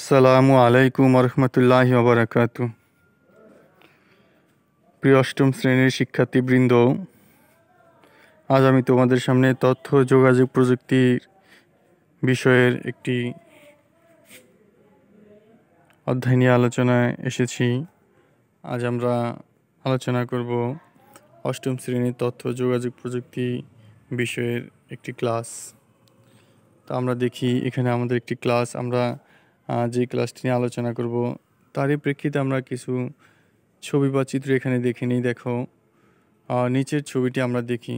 আসসালামু আলাইকুম রহমতুল্লাহ আবরাকাত প্রিয় অষ্টম শ্রেণীর শিক্ষার্থীবৃন্দ আজ আমি তোমাদের সামনে তথ্য যোগাযোগ প্রযুক্তির বিষয়ের একটি অধ্যায় নিয়ে আলোচনায় এসেছি আজ আমরা আলোচনা করব অষ্টম শ্রেণীর তথ্য যোগাযোগ প্রযুক্তি বিষয়ের একটি ক্লাস তো আমরা দেখি এখানে আমাদের একটি ক্লাস আমরা যে ক্লাসটি নিয়ে আলোচনা করব তারই প্রেক্ষিতে আমরা কিছু ছবি বা চিত্র এখানে দেখে নিই দেখো নিচের ছবিটি আমরা দেখি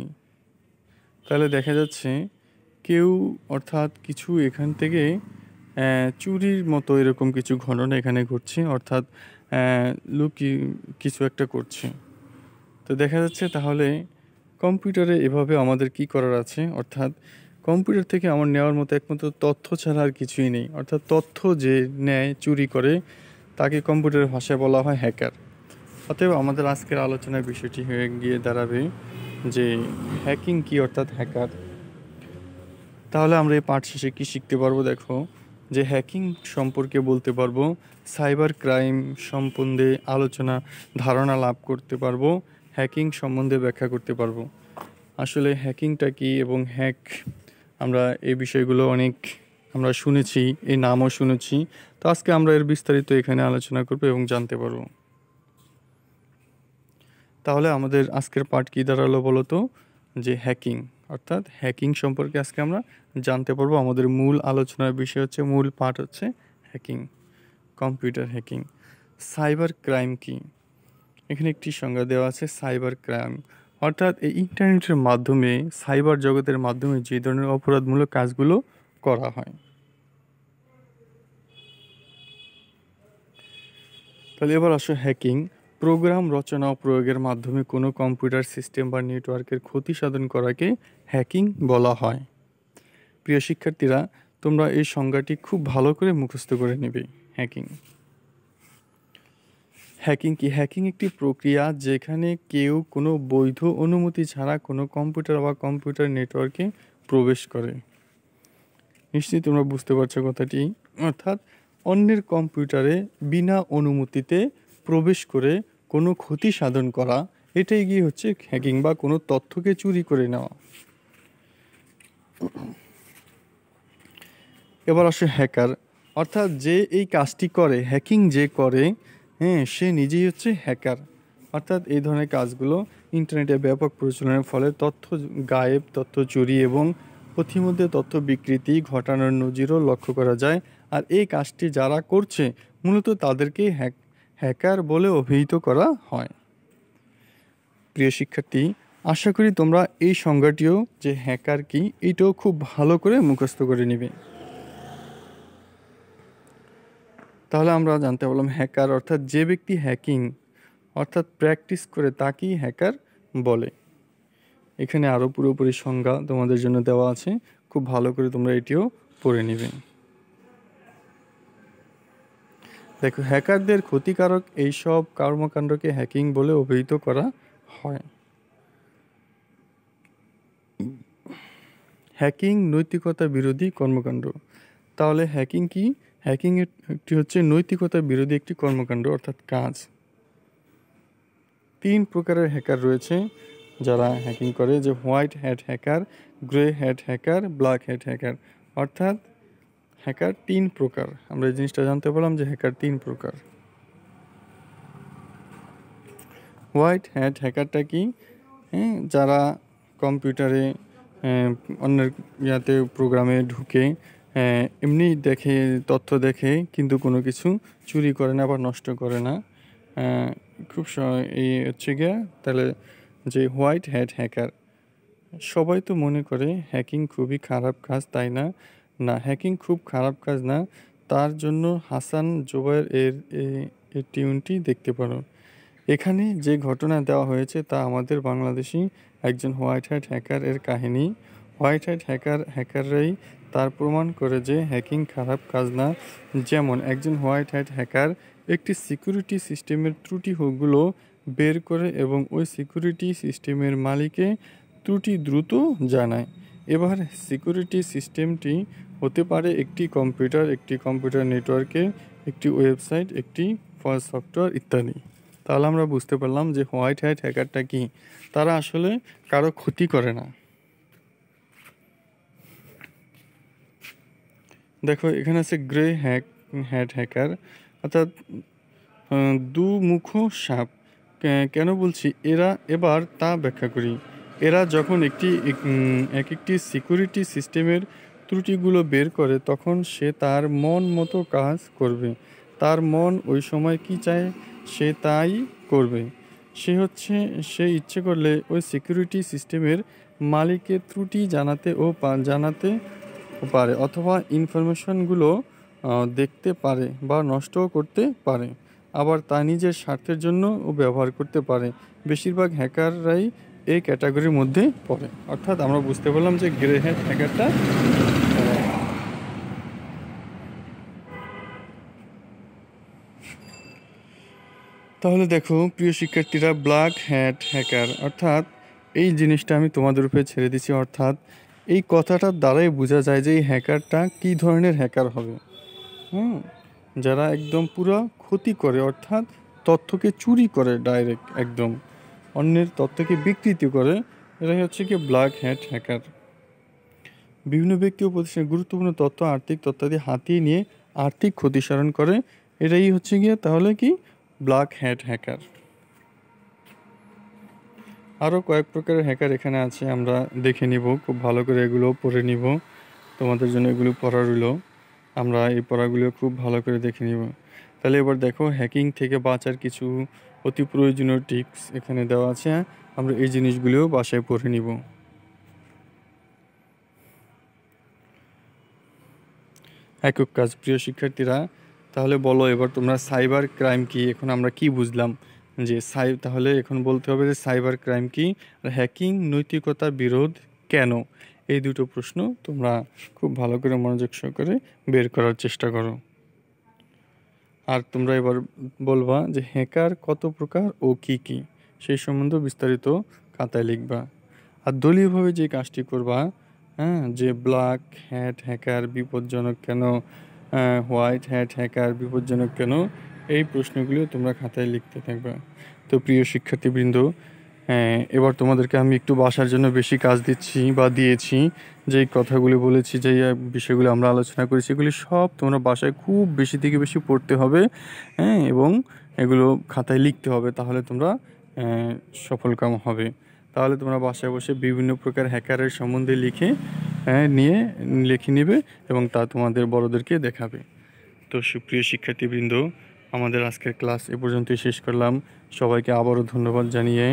তাহলে দেখা যাচ্ছে কেউ অর্থাৎ কিছু এখান থেকে চুরির মতো এরকম কিছু ঘটনা এখানে ঘটছে অর্থাৎ লুকি কিছু একটা করছে তো দেখা যাচ্ছে তাহলে কম্পিউটারে এভাবে আমাদের কি করার আছে অর্থাৎ কম্পিউটার থেকে আমার নেওয়ার মতো একমাত্র তথ্য ছাড়া আর কিছুই নেই অর্থাৎ তথ্য যে নেয় চুরি করে তাকে কম্পিউটারের ভাষায় বলা হয় হ্যাকার অতএব আমাদের আজকের আলোচনার বিষয়টি হয়ে গিয়ে দাঁড়াবে যে হ্যাকিং কি অর্থাৎ হ্যাকার তাহলে আমরা এই পাঠ শেষে কী শিখতে পারবো দেখো যে হ্যাকিং সম্পর্কে বলতে পারবো সাইবার ক্রাইম সম্বন্ধে আলোচনা ধারণা লাভ করতে পারবো হ্যাকিং সম্বন্ধে ব্যাখ্যা করতে পারবো আসলে হ্যাকিংটা কি এবং হ্যাক আমরা এই বিষয়গুলো অনেক আমরা শুনেছি এই নামও শুনেছি তো আজকে আমরা এর বিস্তারিত এখানে আলোচনা করব এবং জানতে পারব তাহলে আমাদের আজকের পাঠ কী দাঁড়ালো বলতো যে হ্যাকিং অর্থাৎ হ্যাকিং সম্পর্কে আজকে আমরা জানতে পারবো আমাদের মূল আলোচনার বিষয় হচ্ছে মূল পাঠ হচ্ছে hacking computer hacking cyber crime কি এখানে একটি সংজ্ঞা দেওয়া আছে সাইবার ক্রাইম অর্থাৎ এই ইন্টারনেটের মাধ্যমে সাইবার জগতের মাধ্যমে যে ধরনের অপরাধমূলক কাজগুলো করা হয় তাহলে এবার আসো হ্যাকিং প্রোগ্রাম রচনা ও প্রয়োগের মাধ্যমে কোনো কম্পিউটার সিস্টেম বা নেটওয়ার্কের ক্ষতি সাধন করাকে হ্যাকিং বলা হয় প্রিয় শিক্ষার্থীরা তোমরা এই সংজ্ঞাটি খুব ভালো করে মুখস্থ করে নেবে হ্যাকিং হ্যাকিং কি হ্যাকিং একটি প্রক্রিয়া যেখানে কেউ কোনো বৈধ অনুমতি ছাড়া কোনো কম্পিউটার বা কম্পিউটার নেটওয়ার্কে প্রবেশ করে নিশ্চয়ই তোমরা বুঝতে পারছো কথাটি অর্থাৎ অন্যের কম্পিউটারে বিনা অনুমতিতে প্রবেশ করে কোনো ক্ষতি সাধন করা এটাই গিয়ে হচ্ছে হ্যাকিং বা কোনো তথ্যকে চুরি করে নেওয়া এবার আসে হ্যাকার অর্থাৎ যে এই কাজটি করে হ্যাকিং যে করে হ্যাঁ সে নিজেই হচ্ছে হ্যাকার অর্থাৎ এই ধরনের কাজগুলো ইন্টারনেটে ব্যাপক প্রচলনের ফলে তথ্য গায়েব তথ্য চুরি এবং পথিমধ্যে তথ্য বিকৃতি ঘটানোর নজিরও লক্ষ্য করা যায় আর এই কাজটি যারা করছে মূলত তাদেরকে হ্যাক হ্যাকার বলে অভিহিত করা হয় প্রিয় শিক্ষার্থী আশা করি তোমরা এই সংজ্ঞাটিও যে হ্যাকার কি এটাও খুব ভালো করে মুখস্থ করে নেবে তাহলে আমরা জানতে পারলাম হ্যাকার অর্থাৎ যে ব্যক্তি হ্যাকিং অর্থাৎ প্র্যাকটিস করে তাকেই হ্যাকার বলে এখানে আরও পুরোপুরি সংজ্ঞা তোমাদের জন্য দেওয়া আছে খুব ভালো করে তোমরা এটিও পড়ে নেবে দেখো হ্যাকারদের ক্ষতিকারক এইসব কর্মকাণ্ডকে হ্যাকিং বলে অভিহিত করা হয় হ্যাকিং নৈতিকতা বিরোধী কর্মকাণ্ড তাহলে হ্যাকিং কি হ্যাকিং একটি হচ্ছে নৈতিকতা বিরোধী একটি কর্মকাণ্ড অর্থাৎ কাজ তিন প্রকারের হ্যাকার রয়েছে যারা হ্যাকিং করে যে white hat hacker grey hat hacker black hat hacker অর্থাৎ হ্যাকার তিন প্রকার আমরা এই জিনিসটা জানতে পারলাম যে হ্যাকার তিন প্রকার হোয়াইট হ্যাট হ্যাকারটা কি হ্যাঁ যারা কম্পিউটারে অন্যের ইয়াতে প্রোগ্রামে ঢুকে হ্যাঁ, এমনি দেখে তথ্য দেখে কিন্তু কোনো কিছু চুরি করে না বা নষ্ট করে না হ্যাঁ, খুব এই হচ্ছে গিয়া তাহলে যে হোয়াইট হ্যাড হ্যাকার সবাই তো মনে করে হ্যাকিং খুবই খারাপ কাজ তাই না না হ্যাকিং খুব খারাপ কাজ না তার জন্য হাসান জোবায়ের এর এই টিউনটি দেখতে পারো এখানে যে ঘটনা দেওয়া হয়েছে তা আমাদের বাংলাদেশি একজন হোয়াইট হ্যাড হ্যাকার এর কাহিনী হোয়াইট হ্যাড হ্যাকার হ্যাকাররাই তার প্রমাণ করে যে হ্যাকিং খারাপ কাজ না যেমন একজন হোয়াইট হ্যাট হ্যাকার একটি সিকিউরিটি সিস্টেমের ত্রুটিগুলো বের করে এবং ওই সিকিউরিটি সিস্টেমের মালিকে ত্রুটি দ্রুত জানায় এবার সিকিউরিটি সিস্টেমটি হতে পারে একটি কম্পিউটার একটি কম্পিউটার নেটওয়ার্কে একটি ওয়েবসাইট একটি সফটওয়্যার ইত্যাদি তাহলে আমরা বুঝতে পারলাম যে হোয়াইট হ্যাট হ্যাকারটা কী তারা আসলে কারো ক্ষতি করে না দেখো এখানে আছে গ্রে হ্যাক হ্যাড হ্যাকার অর্থাৎ দুমুখ সাপ কেন বলছি এরা এবার তা ব্যাখ্যা করি এরা যখন একটি এক একটি সিকিউরিটি সিস্টেমের ত্রুটিগুলো বের করে তখন সে তার মন মতো কাজ করবে তার মন ওই সময় কি চায় সে তাই করবে সে হচ্ছে সে ইচ্ছে করলে ওই সিকিউরিটি সিস্টেমের মালিকের ত্রুটি জানাতে ও জানাতে পারে অথবা ইনফরমেশনগুলো দেখতে পারে বা নষ্টও করতে পারে আবার তা নিজের স্বার্থের ও ব্যবহার করতে পারে বেশিরভাগ হ্যাকাররাই এই ক্যাটাগরির মধ্যে পড়ে অর্থাৎ আমরা বুঝতে পারলাম যে গ্রে হ্যাট হ্যাকারটা তাহলে দেখো প্রিয় শিক্ষার্থীরা ব্ল্যাক হ্যাট হ্যাকার অর্থাৎ এই জিনিসটা আমি তোমাদের উপরে ছেড়ে দিছি অর্থাৎ এই কথাটার দ্বারাই বোঝা যায় যে এই হ্যাকারটা কী ধরনের হ্যাকার হবে হুম যারা একদম পুরো ক্ষতি করে অর্থাৎ তথ্যকে চুরি করে ডাইরেক্ট একদম অন্যের তথ্যকে বিকৃতি করে এরাই হচ্ছে কি ব্ল্যাক হ্যাট হ্যাকার বিভিন্ন ব্যক্তি ও প্রতিষ্ঠানের গুরুত্বপূর্ণ তথ্য আর্থিক তথ্যাদি হাতিয়ে নিয়ে আর্থিক ক্ষতি সারণ করে এটাই হচ্ছে গিয়ে তাহলে কি ব্ল্যাক হ্যাট হ্যাকার আরও কয়েক প্রকারের হ্যাকার এখানে আছে আমরা দেখে নিব খুব ভালো করে এগুলো পড়ে নিব তোমাদের জন্য এগুলো পড়া রইল আমরা এই পড়াগুলো খুব ভালো করে দেখে নিব তাহলে এবার দেখো হ্যাকিং থেকে বাঁচার কিছু অতি প্রয়োজনীয় টিপস এখানে দেওয়া আছে আমরা এই জিনিসগুলিও বাসায় পড়ে নিব একক কাজ প্রিয় শিক্ষার্থীরা তাহলে বলো এবার তোমরা সাইবার ক্রাইম কি এখন আমরা কি বুঝলাম যে সাই তাহলে এখন বলতে হবে যে সাইবার ক্রাইম কি আর হ্যাকিং নৈতিকতা বিরোধ কেন এই দুটো প্রশ্ন তোমরা খুব ভালো করে মনোযোগ সহকারে বের করার চেষ্টা করো আর তোমরা এবার বলবা যে হ্যাকার কত প্রকার ও কি কি সেই সম্বন্ধে বিস্তারিত খাতায় লিখবা আর দলীয়ভাবে যে কাজটি করবা হ্যাঁ যে ব্ল্যাক হ্যাট হ্যাকার বিপজ্জনক কেন হোয়াইট হ্যাট হ্যাকার বিপজ্জনক কেন এই প্রশ্নগুলো তোমরা খাতায় লিখতে থাকবে তো প্রিয় শিক্ষার্থীবৃন্দ হ্যাঁ, এবার তোমাদেরকে আমি একটু বাসার জন্য বেশি কাজ দিচ্ছি বা দিয়েছি যেই কথাগুলি বলেছি যে বিষয়গুলো আমরা আলোচনা করেছি এগুলি সব তোমরা বাসায় খুব বেশি থেকে বেশি পড়তে হবে হ্যাঁ এবং এগুলো খাতায় লিখতে হবে তাহলে তোমরা সফলকাম হবে তাহলে তোমরা বাসায় বসে বিভিন্ন প্রকার হ্যাকারের সম্বন্ধে লিখে নিয়ে লিখে নেবে এবং তা তোমাদের বড়দেরকে দেখাবে তো সুপ্রিয় শিক্ষার্থীবৃন্দ আমাদের আজকের ক্লাস এ পর্যন্তই শেষ করলাম সবাইকে আবারও ধন্যবাদ জানিয়ে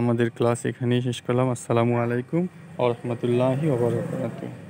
আমাদের ক্লাস এখানেই শেষ করলাম আসসালামু আলাইকুম আ রহমতুল্লাহি ওবরাকাতু